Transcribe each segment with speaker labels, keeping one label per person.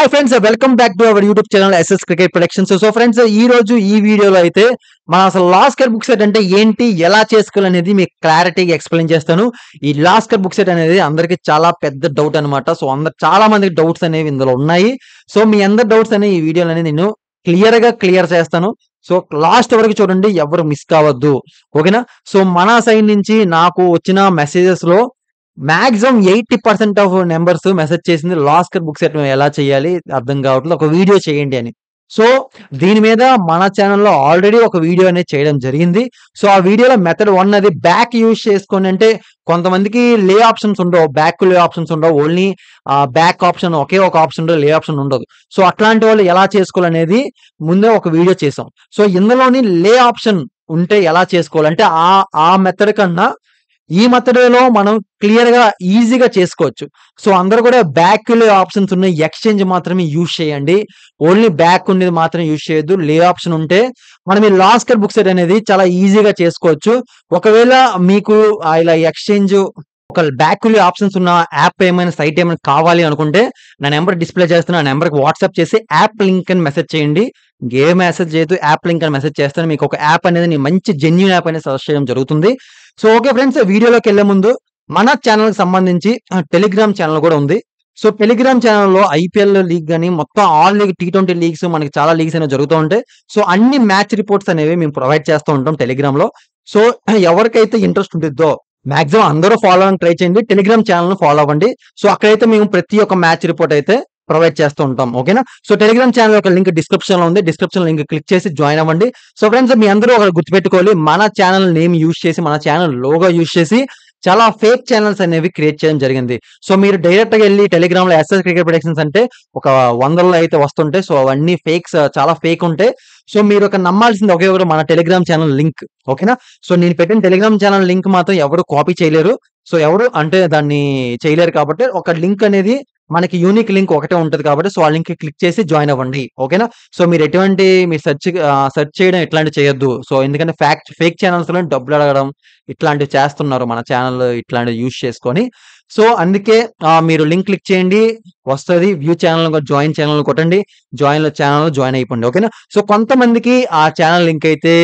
Speaker 1: hi friends welcome back to our YouTube channel SS cricket productions so friends ఈ రోజు ఈ వీడియోలో అయితే మన అసలు లాస్కర్ బుక్ సెట్ అంటే ఏంటి ఎలా చేసుకోవాలనేది మీకు క్లారిటీగా ఎక్స్ప్లెయిన్ చేస్తాను ఈ లాస్కర్ బుక్ సెట్ అనేది అందరికి చాలా పెద్ద డౌట్ అనమాట సో అందరు చాలా మందికి డౌట్స్ అనేవి ఇందులో ఉన్నాయి సో మీ అందరి డౌట్స్ అనేవి ఈ వీడియోలో అనేది నేను గా క్లియర్ చేస్తాను సో లాస్ట్ వరకు చూడండి ఎవరు మిస్ కావద్దు ఓకేనా సో మన సైడ్ నుంచి నాకు వచ్చిన మెసేజెస్ లో maximum eighty percent of numbers message చేసింది లాస్కర్ బుక్ సెట్ ఎలా చేయాలి అర్థం కావట్లేదు ఒక వీడియో చేయండి అని సో దీని మీద మన ఛానల్లో ఆల్రెడీ ఒక వీడియో అనేది చేయడం జరిగింది సో ఆ వీడియోలో మెథడ్ వన్ అది బ్యాక్ యూజ్ చేసుకొని అంటే కొంతమందికి లే ఆప్షన్స్ ఉండవు బ్యాక్ లే ఆప్షన్స్ ఉండవు ఓన్లీ ఆ బ్యాక్ ఆప్షన్ ఒకే ఒక ఆప్షన్ ఉండదు లే ఆప్షన్ ఉండదు సో అట్లాంటి వాళ్ళు ఎలా చేసుకోవాలనేది ముందే ఒక వీడియో చేసాం సో ఇందులోని లే ఆప్షన్ ఉంటే ఎలా చేసుకోవాలంటే ఆ ఆ మెథడ్ కన్నా ఈ మెథడ్లో మనం క్లియర్గా ఈజీగా చేసుకోవచ్చు సో అందరు కూడా బ్యాక్ లే ఆప్షన్స్ ఉన్నాయి ఎక్స్చేంజ్ మాత్రమే యూజ్ చేయండి ఓన్లీ బ్యాక్ ఉండేది మాత్రం యూజ్ చేయొద్దు లే ఆప్షన్ ఉంటే మనం ఈ లాస్కర్ బుక్ సెట్ అనేది చాలా ఈజీగా చేసుకోవచ్చు ఒకవేళ మీకు ఇలా ఎక్స్చేంజ్ ఒక బ్యాక్ ఆప్షన్స్ ఉన్న యాప్ ఏమైనా సైట్ ఏమైనా కావాలి అనుకుంటే నా నెంబర్ డిస్ప్లే చేస్తున్నా నా నెంబర్కి వాట్సాప్ చేసి యాప్ లింక్ అని మెసేజ్ చేయండి ఏ మెసేజ్ చేయదు యాప్ లింక్ అని మెసేజ్ చేస్తాను మీకు ఒక యాప్ అనేది నేను మంచి జెన్యున్ యాప్ అనేది సజెస్ట్ చేయడం జరుగుతుంది సో ఓకే ఫ్రెండ్స్ వీడియోలోకి వెళ్ళే ముందు మన ఛానల్కి సంబంధించి టెలిగ్రామ్ ఛానల్ కూడా ఉంది సో టెలిగ్రామ్ ఛానల్లో ఐపీఎల్ లీగ్ కానీ మొత్తం all league T twenty leagues మనకి చాలా లీగ్స్ అనేవి జరుగుతూ ఉంటాయి సో అన్ని మ్యాచ్ రిపోర్ట్స్ అనేవి మేము ప్రొవైడ్ చేస్తూ ఉంటాం టెలిగ్రామ్లో సో ఎవరికైతే ఇంట్రెస్ట్ ఉంటుందో మాక్సిమం అందరూ ఫాలో అవ్వడం ట్రై చేయండి టెలిగ్రామ్ ఛానల్ ఫాలో అవ్వండి సో అక్కడైతే మేము ప్రతి ఒక్క మ్యాచ్ రిపోర్ట్ అయితే ప్రొవైడ్ చేస్తూ ఉంటాం ఓకేనా సో టెలిగ్రామ్ ఛానల్ యొక్క లింక్ డిస్క్రిప్షన్ లో ఉంది డిస్క్రిప్షన్ లింక్ క్లిక్ చేసి జాయిన్ అవ్వండి సో ఫ్రెండ్స్ మీ అందరూ ఒక గుర్తుపెట్టుకోవాలి మన ఛానల్ నేమ్ యూజ్ చేసి మన ఛానల్ లోగో యూజ్ చేసి చాలా ఫేక్ ఛానల్స్ అనేవి క్రియేట్ చేయడం జరిగింది సో మీరు డైరెక్ట్ గా వెళ్ళి టెలిగ్రామ్ లో ఎస్ఎస్ క్రికెట్ ప్రొడక్షన్స్ అంటే ఒక వందల్లో అయితే వస్తుంటాయి సో అవన్నీ ఫేక్స్ చాలా ఫేక్ ఉంటాయి సో మీరు ఒక నమ్మాల్సింది ఒకే ఒకరు మన టెలిగ్రామ్ ఛానల్ లింక్ ఓకేనా సో నేను పెట్టిన టెలిగ్రామ్ ఛానల్ లింక్ మాత్రం ఎవరు కాపీ చేయలేరు సో ఎవరు అంటే దాన్ని చేయలేరు కాబట్టి ఒక లింక్ అనేది మనకి యూనిక్ లింక్ ఒకటే ఉంటుంది కాబట్టి సో ఆ లింక్ క్లిక్ చేసి జాయిన్ అవ్వండి ఓకేనా సో మీరు ఎటువంటి మీరు సెర్చ్ సెర్చ్ చేయడం ఇట్లాంటివి చేయొద్దు సో ఎందుకంటే ఫ్యాక్ట్ ఫేక్ ఛానల్స్లో డబ్బులు అడగడం ఇట్లాంటివి చేస్తున్నారు మన ఛానల్ ఇట్లాంటివి యూజ్ చేసుకొని సో అందుకే మీరు లింక్ క్లిక్ చేయండి వస్తుంది వ్యూ ఛానల్ జాయిన్ ఛానల్ కొట్టండి జాయిన్ ఛానల్ జాయిన్ అయిపోండి ఓకేనా సో కొంతమందికి ఆ ఛానల్ లింక్ అయితే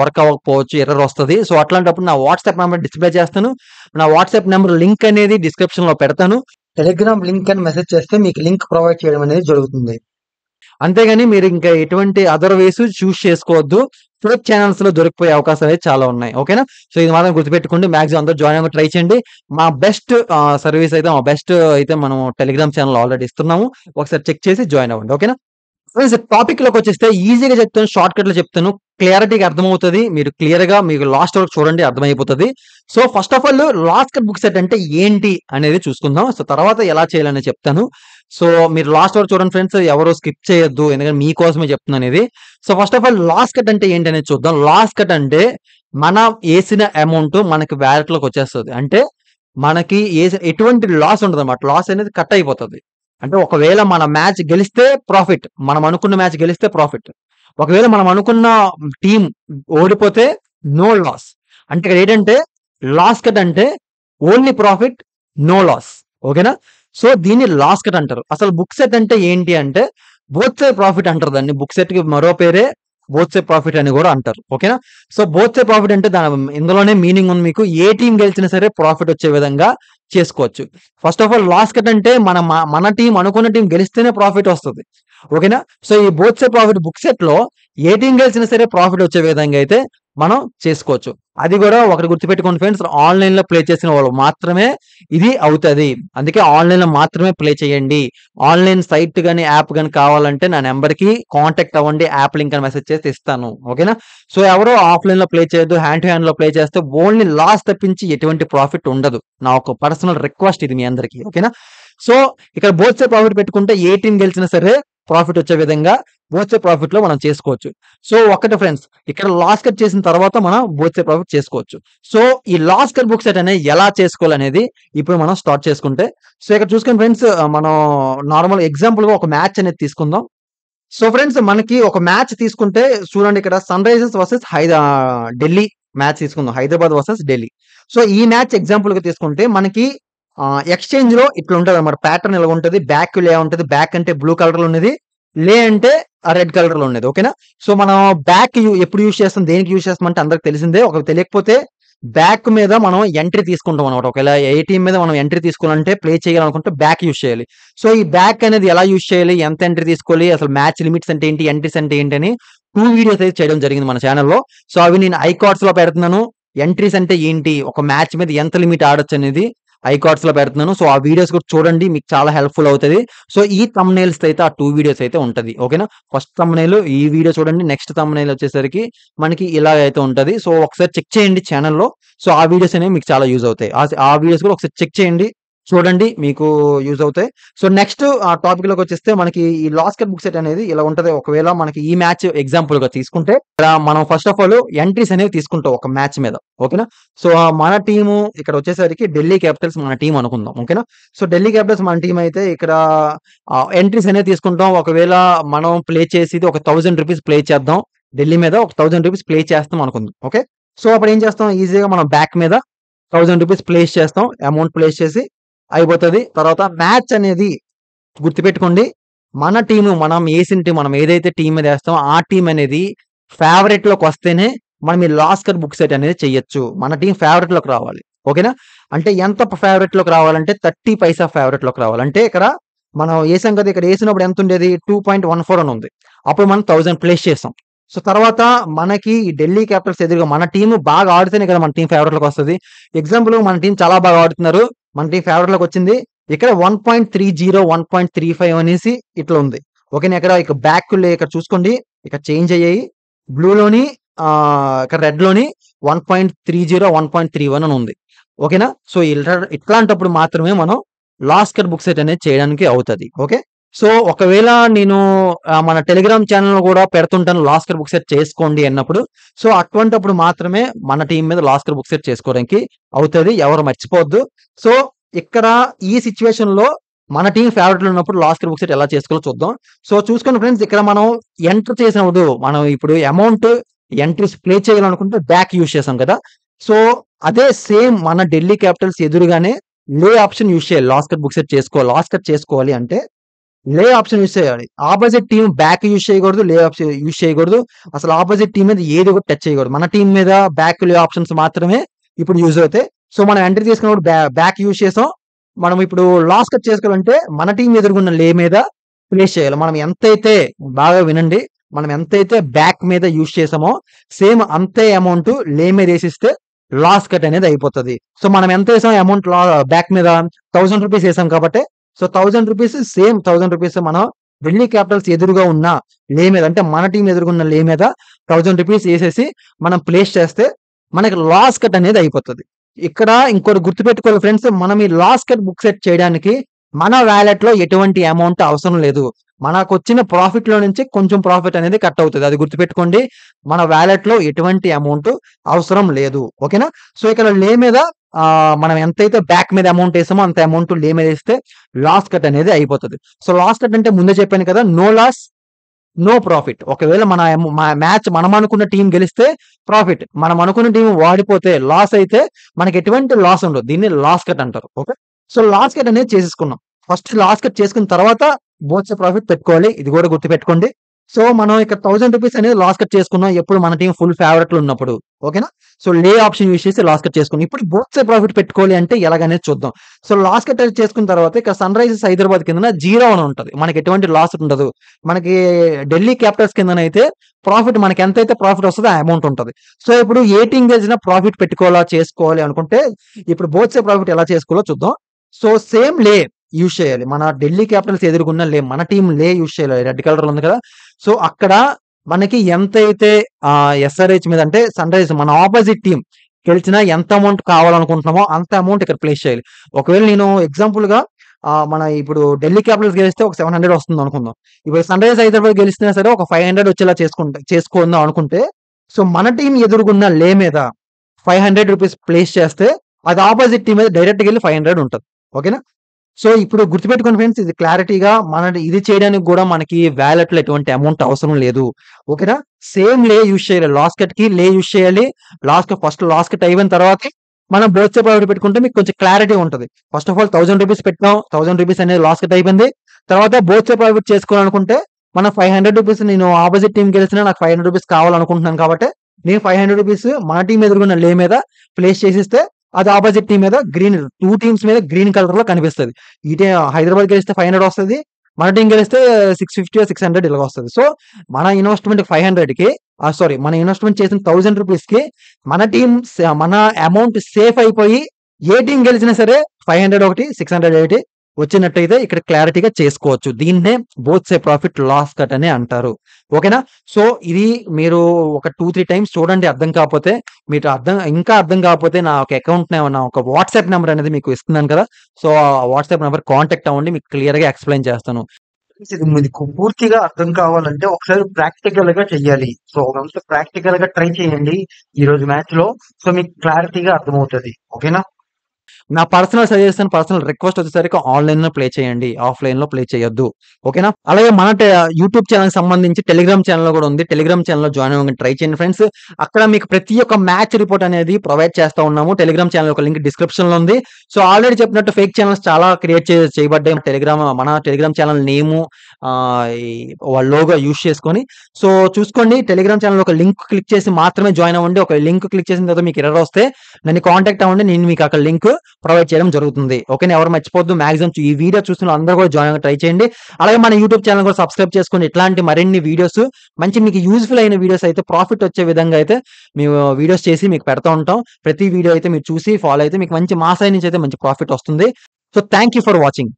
Speaker 1: వర్క్ అవ్వకపోవచ్చు ఎర్రర్ వస్తుంది సో అట్లాంటప్పుడు నా వాట్సాప్ నెంబర్ డిస్ప్లే చేస్తాను నా వాట్సాప్ నెంబర్ లింక్ అనేది డిస్క్రిప్షన్లో పెడతాను టెలిగ్రామ్ లింక్ అని మెసేజ్ చేస్తే మీకు లింక్ ప్రొవైడ్ చేయడం అనేది జరుగుతుంది అంతేగాని మీరు ఇంకా ఎటువంటి అదర్ వేస్ చూస్ చేసుకోవద్దు ఫేక్ ఛానల్స్ లో దొరికిపోయే అవకాశం అనేది చాలా ఉన్నాయి ఓకేనా సో ఇది మాత్రం గుర్తుపెట్టుకోండి మాక్సిమం అందరూ జాయిన్ అవ్వడం ట్రై చేయండి మా బెస్ట్ సర్వీస్ అయితే మా బెస్ట్ అయితే మనం టెలిగ్రామ్ ఛానల్ ఆల్రెడీ ఇస్తున్నాము ఒకసారి చెక్ చేసి జాయిన్ అవ్వండి ఓకేనా ఫ్రెండ్స్ టాపిక్ లోకి వచ్చేస్తే ఈజీగా చెప్తాను షార్ట్ కట్ లో చెప్తాను క్లియరిటీగా అర్థమవుతుంది మీరు క్లియర్ గా మీకు లాస్ట్ వరకు చూడండి అర్థమైపోతుంది so first of all last cut book set అంటే ఏంటి అనేది చూసుకుందాం సో తర్వాత ఎలా చేయాలని చెప్తాను సో మీరు లాస్ట్ వరకు చూడండి ఫ్రెండ్స్ ఎవరో స్కిప్ చేయొద్దు ఎందుకంటే మీకోసమే చెప్తున్నాను అనేది so first of all last cut అంటే ఏంటి అనేది చూద్దాం లాస్ట్ కట్ అంటే మన వేసిన అమౌంట్ మనకి వ్యాలెట్లోకి వచ్చేస్తుంది అంటే మనకి ఏ ఎటువంటి లాస్ ఉండదు అన్నమాట లాస్ అనేది కట్ అయిపోతుంది అంటే ఒకవేళ మన మ్యాచ్ గెలిస్తే ప్రాఫిట్ మనం అనుకున్న మ్యాచ్ గెలిస్తే ప్రాఫిట్ ఒకవేళ మనం అనుకున్న టీం ఓడిపోతే నో లాస్ అంటే ఇక్కడ ఏంటంటే లాస్ కట్ అంటే ఓన్లీ ప్రాఫిట్ నో లాస్ ఓకేనా సో దీన్ని లాస్ కట్ అంటారు అసలు బుక్ సెట్ అంటే ఏంటి అంటే బోత్ సైడ్ ప్రాఫిట్ అంటారు దాన్ని బుక్ సెట్కి మరో పేరే బోత్ సైడ్ ప్రాఫిట్ అని కూడా అంటారు ఓకేనా సో బోత్ సైడ్ ప్రాఫిట్ అంటే దాని ఇందులోనే మీనింగ్ ఉంది మీకు ఏ టీం గెలిచినా సరే ప్రాఫిట్ వచ్చే విధంగా చేసుకోవచ్చు first of all loss cut అంటే మన మన టీం అనుకున్న టీం గెలిస్తేనే ప్రాఫిట్ వస్తుంది ఓకేనా సో ఈ both side profit book set లో ఏ టీం గెలిచినా సరే ప్రాఫిట్ వచ్చే విధంగా అయితే మనం చేసుకోవచ్చు అది కూడా ఒకటి గుర్తుపెట్టుకోండి ఫ్రెండ్స్ ఆన్లైన్ లో ప్లే చేసిన వాళ్ళు మాత్రమే ఇది అవుతుంది అందుకే ఆన్లైన్ లో మాత్రమే ప్లే చేయండి ఆన్లైన్ సైట్ కానీ యాప్ కానీ కావాలంటే నా నెంబర్ కి కాంటాక్ట్ అవ్వండి యాప్ లింక్ అని మెసేజ్ చేసి ఇస్తాను ఓకేనా సో ఎవరో ఆఫ్లైన్ లో ప్లే చేయొద్దు హ్యాండ్ టు హ్యాండ్ లో ప్లే చేస్తే ఓన్లీ లాస్ తప్పించి ఎటువంటి ప్రాఫిట్ ఉండదు నా ఒక పర్సనల్ రిక్వెస్ట్ ఇది మీ అందరికీ ఓకేనా సో ఇక్కడ బోత్సే ప్రాఫిట్ పెట్టుకుంటే ఎయిటీన్ గెలిచినా సరే ప్రాఫిట్ వచ్చే విధంగా బోత్సే ప్రాఫిట్ లో మనం చేసుకోవచ్చు సో ఒకటి ఫ్రెండ్స్ ఇక్కడ లాస్ కట్ చేసిన తర్వాత మనం బోత్సే ప్రాఫిట్ చేసుకోవచ్చు సో ఈ లాస్ కట్ బుక్ సెట్ అనేది ఎలా చేసుకోవాలనేది ఇప్పుడు మనం స్టార్ట్ చేసుకుంటే సో ఇక్కడ చూసుకుని ఫ్రెండ్స్ మనం నార్మల్ ఎగ్జాంపుల్ గా ఒక మ్యాచ్ అనేది తీసుకుందాం సో ఫ్రెండ్స్ మనకి ఒక మ్యాచ్ తీసుకుంటే చూడండి ఇక్కడ సన్ రైజర్స్ వర్సెస్ హైదా ఢిల్లీ మ్యాచ్ తీసుకుందాం హైదరాబాద్ వర్సెస్ ఢిల్లీ సో ఈ మ్యాచ్ ఎగ్జాంపుల్ గా తీసుకుంటే మనకి ఎక్స్చేంజ్ లో ఇట్లా ఉంటుంది అన్నమాట ప్యాటర్న్ ఇలా ఉంటుంది బ్యాక్ లే ఉంటుంది బ్యాక్ అంటే బ్లూ కలర్ లో ఉన్నది లే అంటే రెడ్ కలర్ లో ఉన్నది ఓకేనా సో మనం బ్యాక్ ఎప్పుడు యూజ్ చేస్తాం దేనికి యూజ్ చేస్తాం అంటే అందరికి తెలిసిందే ఒక తెలియకపోతే బ్యాక్ మీద మనం ఎంట్రీ తీసుకుంటాం అనమాట ఒకవేళ ఏటీఎం మీద మనం ఎంట్రీ తీసుకోవాలంటే ప్లే చేయాలనుకుంటే బ్యాక్ యూజ్ చేయాలి సో ఈ బ్యాక్ అనేది ఎలా యూజ్ చేయాలి ఎంత ఎంట్రీ తీసుకోవాలి అసలు మ్యాచ్ లిమిట్స్ అంటే ఏంటి ఎంట్రీస్ అంటే ఏంటి అని టూ వీడియోస్ అయితే చేయడం జరిగింది మన ఛానల్లో సో అవి నేను ఐకార్డ్స్ లో పెడుతున్నాను ఎంట్రీస్ అంటే ఏంటి ఒక మ్యాచ్ మీద ఎంత లిమిట్ ఆడొచ్చు అనేది లో పెడుతున్నాను సో ఆ వీడియోస్ కూడా చూడండి మీకు చాలా హెల్ప్ఫుల్ అవుతుంది సో ఈ తమ్నైల్స్ అయితే ఆ టూ వీడియోస్ అయితే ఉంటుంది ఓకేనా ఫస్ట్ తమ్నైల్ ఈ వీడియో చూడండి నెక్స్ట్ తమ్నైల్ వచ్చేసరికి మనకి ఇలా అయితే ఉంటుంది సో ఒకసారి చెక్ చేయండి ఛానల్లో సో ఆ వీడియోస్ అనేవి మీకు చాలా యూజ్ అవుతాయి ఆ వీడియోస్ కూడా ఒకసారి చెక్ చేయండి చూడండి మీకు యూజ్ అవుతాయి సో నెక్స్ట్ ఆ టాపిక్ లోకి వచ్చేస్తే మనకి ఈ లాస్కెట్ బుక్ సెట్ అనేది ఇలా ఉంటది ఒకవేళ మనకి ఈ మ్యాచ్ ఎగ్జాంపుల్ గా తీసుకుంటే మనం ఫస్ట్ ఆఫ్ ఆల్ ఎంట్రీస్ అనేవి తీసుకుంటాం ఒక మ్యాచ్ మీద ఓకేనా సో మన టీము ఇక్కడ వచ్చేసరికి ఢిల్లీ క్యాపిటల్స్ మన టీం అనుకుందాం ఓకేనా సో ఢిల్లీ క్యాపిటల్స్ మన టీం అయితే ఇక్కడ ఎంట్రీస్ అనేవి తీసుకుంటాం ఒకవేళ మనం ప్లే చేసేది ఒక థౌజండ్ రూపీస్ ప్లే చేద్దాం ఢిల్లీ మీద ఒక థౌజండ్ రూపీస్ ప్లే చేస్తాం అనుకుందాం ఓకే సో అప్పుడు ఏం చేస్తాం ఈజీగా మనం బ్యాక్ మీద థౌజండ్ రూపీస్ ప్లేస్ చేస్తాం అమౌంట్ ప్లేస్ చేసి అయిపోతుంది తర్వాత మ్యాచ్ అనేది గుర్తుపెట్టుకోండి మన టీం మనం వేసిన టీం మనం ఏదైతే టీం మీద వేస్తామో ఆ టీం అనేది ఫేవరెట్ లోకి వస్తేనే మనం ఈ లాస్కర్ బుక్ సెట్ అనేది చేయొచ్చు మన టీం ఫేవరెట్ లోకి రావాలి ఓకేనా అంటే ఎంత ఫేవరెట్ లోకి రావాలంటే థర్టీ పైసా ఫేవరెట్ లోకి రావాలంటే ఇక్కడ మనం వేసాం కదా ఇక్కడ వేసినప్పుడు ఎంత ఉండేది టూ పాయింట్ వన్ ఫోర్ అని ఉంది అప్పుడు మనం థౌజండ్ ప్లేస్ చేస్తాం సో తర్వాత మనకి ఈ ఢిల్లీ క్యాపిటల్స్ ఎదురుగా మన టీం బాగా ఆడితేనే కదా మన టీం ఫేవరెట్ లోకి వస్తుంది ఎగ్జాంపుల్ మన టీం చాలా బాగా ఆడుతున్నారు మనకి లోకి వచ్చింది ఇక్కడ one point three zero one point three five అనేసి ఇట్లా ఉంది ఓకే ఇక్కడ ఇక బ్యాక్ ఇక్కడ చూసుకోండి ఇక చేంజ్ అయ్యాయి బ్లూలోని ఇక్కడ రెడ్లోని one point three zero one point three one అని ఉంది ఓకేనా సో ఇట్లాంటప్పుడు మాత్రమే మనం లాస్కర్ బుక్ సెట్ అనేది చేయడానికి అవుతుంది ఓకే సో ఒకవేళ నేను మన టెలిగ్రామ్ ఛానల్ కూడా పెడుతుంటాను లాస్కర్ బుక్ సెట్ చేసుకోండి అన్నప్పుడు సో అటువంటిప్పుడు మాత్రమే మన టీం మీద లాస్కర్ బుక్ సెట్ చేసుకోవడానికి అవుతుంది ఎవరు మర్చిపోవద్దు సో ఇక్కడ ఈ సిచ్యువేషన్ లో మన టీం ఫేవరెట్ ఉన్నప్పుడు లాస్ట్ బుక్ సెట్ ఎలా చేసుకోవాలో చూద్దాం సో చూసుకున్న ఫ్రెండ్స్ ఇక్కడ మనం ఎంటర్ చేసినప్పుడు మనం ఇప్పుడు అమౌంట్ ఎంట్రీస్ ప్లే చేయాలనుకుంటే బ్యాక్ యూజ్ చేసాం కదా సో అదే సేమ్ మన ఢిల్లీ క్యాపిటల్స్ ఎదురుగానే లే ఆప్షన్ యూజ్ చేయాలి లాస్కర్ బుక్ సెట్ చేసుకోవాలి లాస్ట్ చేసుకోవాలి అంటే లే ఆప్షన్ యూస్ చేయాలి ఆపోజిట్ టీం బ్యాక్ యూస్ చేయకూడదు లే ఆప్షన్ యూస్ చేయకూడదు అసలు ఆపోజిట్ టీం మీద ఏది కూడా టచ్ చేయకూడదు మన టీం మీద బ్యాక్ లే ఆప్షన్స్ మాత్రమే ఇప్పుడు యూజ్ అవుతాయి సో మనం ఎంటర్ చేసుకున్నప్పుడు బ్యాక్ యూజ్ చేసాం మనం ఇప్పుడు లాస్ కట్ చేసుకోవాలంటే మన టీం ఎదుర్కొన్న లే మీద ప్లేస్ చేయాలి మనం ఎంతైతే బాగా వినండి మనం ఎంతైతే బ్యాక్ మీద యూజ్ చేసామో సేమ్ అంతే అమౌంట్ లే మీద వేసిస్తే లాస్ కట్ అనేది అయిపోతుంది సో మనం ఎంత వేసాం అమౌంట్ బ్యాక్ మీద థౌసండ్ రూపీస్ వేసాం కాబట్టి so thousand rupees same thousand rupees మనం ఢిల్లీ క్యాపిటల్స్ ఎదురుగా ఉన్న లే మీద అంటే మన టీం ఎదురుగున్న లే మీద థౌజండ్ రూపీస్ వేసేసి మనం ప్లేస్ చేస్తే మనకి లాస్ కట్ అనేది అయిపోతుంది ఇక్కడ ఇంకోటి గుర్తుపెట్టుకోవాలి ఫ్రెండ్స్ మనం ఈ లాస్ కట్ బుక్ సెట్ చేయడానికి మన వ్యాలెట్ లో ఎటువంటి అమౌంట్ అవసరం లేదు మనకు వచ్చిన ప్రాఫిట్ లో నుంచి కొంచెం ప్రాఫిట్ అనేది కట్ అవుతుంది అది గుర్తుపెట్టుకోండి మన వ్యాలెట్ లో ఎటువంటి అమౌంట్ అవసరం లేదు ఓకేనా సో ఇక్కడ లే మీద మనం ఎంతైతే బ్యాక్ మీద అమౌంట్ వేసామో అంత అమౌంట్ లే మీద వేస్తే లాస్ కట్ అనేది అయిపోతుంది సో లాస్ కట్ అంటే ముందే చెప్పాను కదా నో లాస్ నో ప్రాఫిట్ ఒకవేళ మన మ్యాచ్ మనం అనుకున్న టీం గెలిస్తే ప్రాఫిట్ మనం అనుకున్న టీం వాడిపోతే లాస్ అయితే మనకి ఎటువంటి లాస్ ఉండదు దీన్ని లాస్ కట్ అంటారు ఓకే సో లాస్ కట్ అనేది చేసేసుకున్నాం ఫస్ట్ లాస్ కట్ చేసుకున్న తర్వాత బోత్స ప్రాఫిట్ పెట్టుకోవాలి ఇది కూడా గుర్తుపెట్టుకోండి సో మనం ఇక థౌసండ్ రూపీస్ అనేది లాస్ కట్ చేసుకున్నాం ఎప్పుడు మన టీం ఫుల్ ఫేవరెట్ లో ఉన్నప్పుడు ఓకేనా సో లే ఆప్షన్ యూస్ చేసి లాస్ కట్ చేసుకున్నాం ఇప్పుడు బోత్ సైడ్ ప్రాఫిట్ పెట్టుకోవాలి అంటే ఎలాగనేది చూద్దాం సో లాస్ కట్ చేసుకున్న తర్వాత ఇక్కడ సన్ రైజర్స్ హైదరాబాద్ కింద జీరో అని ఉంటుంది మనకి ఎటువంటి లాస్ ఉండదు మనకి ఢిల్లీ క్యాపిటల్స్ అయితే ప్రాఫిట్ మనకి ఎంతైతే ప్రాఫిట్ వస్తుందో ఆ అమౌంట్ ఉంటుంది సో ఇప్పుడు ఏ టీం గెలిచిన ప్రాఫిట్ పెట్టుకోవాలా చేసుకోవాలి అనుకుంటే ఇప్పుడు బోత్ సైడ్ ప్రాఫిట్ ఎలా చేసుకోవాలో చూద్దాం సో సేమ్ లే యూజ్ చేయాలి మన ఢిల్లీ క్యాపిటల్స్ ఎదుర్కొన్న లే మన టీం లే యూజ్ చేయాలి రెడ్ కలర్ ఉంది కదా సో అక్కడ మనకి ఎంతైతే ఆ ఎస్ఆర్హెచ్ మీద అంటే సన్ రైజ్ మన ఆపోజిట్ టీం గెలిచినా ఎంత అమౌంట్ కావాలనుకుంటున్నామో అంత అమౌంట్ ఇక్కడ ప్లేస్ చేయాలి ఒకవేళ నేను ఎగ్జాంపుల్గా మన ఇప్పుడు ఢిల్లీ క్యాపిటల్స్ గెలిస్తే ఒక సెవెన్ హండ్రెడ్ వస్తుంది అనుకుందాం ఇప్పుడు సన్ రైజర్స్ హైదరాబాద్ గెలిస్తే సరే ఒక ఫైవ్ హండ్రెడ్ వచ్చేలా చేసుకుంటా చేసుకుందాం అనుకుంటే సో మన టీం ఎదురుగున్న లే మీద ఫైవ్ హండ్రెడ్ రూపీస్ ప్లేస్ చేస్తే అది ఆపోజిట్ టీం మీద డైరెక్ట్గా వెళ్ళి ఫైవ్ హండ్రెడ్ ఉంటుంది ఓకేనా సో ఇప్పుడు గుర్తుపెట్టుకోండి ఫ్రెండ్స్ ఇది క్లారిటీగా మన ఇది చేయడానికి కూడా మనకి వ్యాలెట్లో ఎటువంటి అమౌంట్ అవసరం లేదు ఓకేనా సేమ్ లే యూజ్ చేయాలి లాస్కెట్ కి లే యూజ్ చేయాలి లాస్ట్ ఫస్ట్ లాస్కెట్ అయిపోయిన తర్వాత మనం బోత్ సేపు పెట్టుకుంటే మీకు కొంచెం క్లారిటీ ఉంటుంది first of all thousand rupees పెట్టినాం థౌసండ్ రూపీస్ అనేది లాస్కెట్ అయిపోయింది తర్వాత బోత్ సేపు ప్రైవేట్ చేసుకోవాలనుకుంటే మన ఫైవ్ హండ్రెడ్ రూపీస్ నేను ఆపోజిట్ టీం గెలిచినా నాకు ఫైవ్ హండ్రెడ్ రూపీస్ కావాలనుకుంటున్నాను కాబట్టి నేను ఫైవ్ హండ్రెడ్ రూపీస్ మా టీం ఎదుర్కొన్న లే మీద ప్లేస్ చేసిస్తే అది ఆపోజిట్ టీం మీద గ్రీన్ టూ టీమ్స్ మీద గ్రీన్ కలర్ లో కనిపిస్తుంది ఇటే హైదరాబాద్ గెలిస్తే ఫైవ్ హండ్రెడ్ వస్తుంది మన టీం గెలిస్తే సిక్స్ ఫిఫ్టీ సిక్స్ హండ్రెడ్ ఇలా వస్తుంది సో మన ఇన్వెస్ట్మెంట్ ఫైవ్ హండ్రెడ్ కి సారీ మన ఇన్వెస్ట్మెంట్ చేసిన థౌసండ్ రూపీస్ కి మన టీం మన అమౌంట్ సేఫ్ అయిపోయి ఏ టీం గెలిచినా సరే ఫైవ్ హండ్రెడ్ ఒకటి సిక్స్ హండ్రెడ్ ఒకటి వచ్చినట్టయితే ఇక్కడ క్లారిటీగా చేసుకోవచ్చు దీన్నే both side profit loss cut అని అంటారు ఓకేనా సో ఇది మీరు ఒక టూ త్రీ టైమ్స్ చూడండి అర్థం కాకపోతే మీరు అర్థం ఇంకా అర్థం కాకపోతే నా ఒక అకౌంట్ నా ఒక వాట్సాప్ నెంబర్ అనేది మీకు ఇస్తున్నాను కదా సో ఆ వాట్సాప్ నెంబర్ కాంటాక్ట్ అవ్వండి మీకు క్లియర్ గా ఎక్స్ప్లెయిన్ చేస్తాను మీకు పూర్తిగా అర్థం కావాలంటే ఒకసారి ప్రాక్టికల్ గా చెయ్యాలి సో ప్రాక్టికల్ గా ట్రై చేయండి ఈ రోజు మ్యాచ్ లో సో మీకు క్లారిటీగా అర్థమవుతుంది ఓకేనా నా పర్సనల్ సజెషన్ పర్సనల్ రిక్వెస్ట్ వచ్చేసరికి ఆన్లైన్ లో ప్లే చేయండి ఆఫ్లైన్ లో ప్లే చేయొద్దు ఓకేనా అలాగే మన యూట్యూబ్ ఛానల్ సంబంధించి టెలిగ్రామ్ ఛానల్ కూడా ఉంది టెలిగ్రామ్ ఛానల్ లో జాయిన్ అవ్వండి ట్రై చేయండి ఫ్రెండ్స్ అక్కడ మీకు ప్రతి ఒక్క మ్యాచ్ రిపోర్ట్ అనేది ప్రొవైడ్ చేస్తా ఉన్నాము టెలిగ్రామ్ ఛానల్ ఒక లింక్ డిస్క్రిప్షన్ లో ఉంది సో ఆల్రెడీ చెప్పినట్టు ఫేక్ ఛానల్స్ చాలా క్రియేట్ చేయబడ్డాయి టెలిగ్రామ్ మన టెలిగ్రామ్ ఛానల్ నేము వాళ్ళ లోగో యూస్ చేసుకొని సో చూసుకోండి టెలిగ్రామ్ ఛానల్ ఒక లింక్ క్లిక్ చేసి మాత్రమే జాయిన్ అవ్వండి ఒక లింక్ క్లిక్ చేసిన తర్వాత మీకు ఎర్రర్ వస్తే నన్ను కాంటాక్ట్ అవ్వండి నేను మీకు అక్కడ లింక్ ప్రొవైడ్ చేయడం జరుగుతుంది ఓకే ఎవరు మర్చిపోద్దు మాక్సిమం ఈ వీడియో చూసిన అందరూ కూడా జాయిన్ ట్రై చేయండి అలాగే మన యూట్యూబ్ ఛానల్ కూడా సబ్స్క్రైబ్ చేసుకోండి ఇట్లాంటి మరిన్ని వీడియోస్ మంచి మీకు యూజ్ఫుల్ అయిన వీడియోస్ అయితే ప్రాఫిట్ వచ్చే విధంగా అయితే మేము వీడియోస్ చేసి మీకు పెడతా ఉంటాం ప్రతి వీడియో అయితే మీరు చూసి ఫాలో అయితే మీకు మంచి మాసాయి నుంచి అయితే మంచి ప్రాఫిట్ వస్తుంది so thank you for watching